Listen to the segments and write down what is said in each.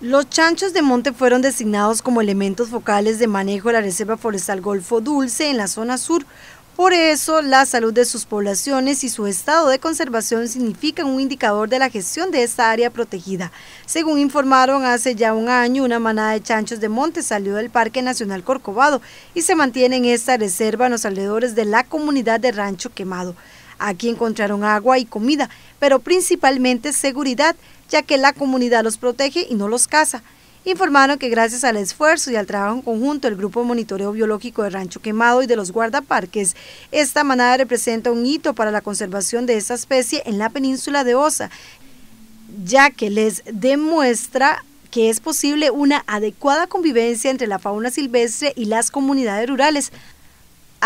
Los chanchos de monte fueron designados como elementos focales de manejo de la Reserva Forestal Golfo Dulce en la zona sur. Por eso, la salud de sus poblaciones y su estado de conservación significan un indicador de la gestión de esta área protegida. Según informaron, hace ya un año una manada de chanchos de monte salió del Parque Nacional Corcovado y se mantiene en esta reserva en los alrededores de la comunidad de Rancho Quemado. Aquí encontraron agua y comida, pero principalmente seguridad, ya que la comunidad los protege y no los caza. Informaron que gracias al esfuerzo y al trabajo en conjunto del Grupo Monitoreo Biológico de Rancho Quemado y de los guardaparques, esta manada representa un hito para la conservación de esta especie en la península de Osa, ya que les demuestra que es posible una adecuada convivencia entre la fauna silvestre y las comunidades rurales,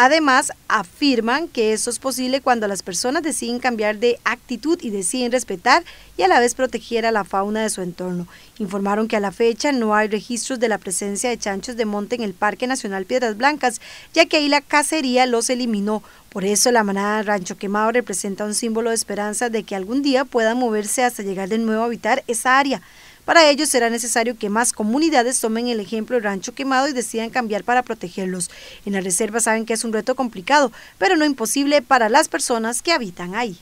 Además, afirman que eso es posible cuando las personas deciden cambiar de actitud y deciden respetar y a la vez proteger a la fauna de su entorno. Informaron que a la fecha no hay registros de la presencia de chanchos de monte en el Parque Nacional Piedras Blancas, ya que ahí la cacería los eliminó. Por eso la manada Rancho Quemado representa un símbolo de esperanza de que algún día puedan moverse hasta llegar de nuevo a habitar esa área. Para ello será necesario que más comunidades tomen el ejemplo del rancho quemado y decidan cambiar para protegerlos. En la reserva saben que es un reto complicado, pero no imposible para las personas que habitan ahí.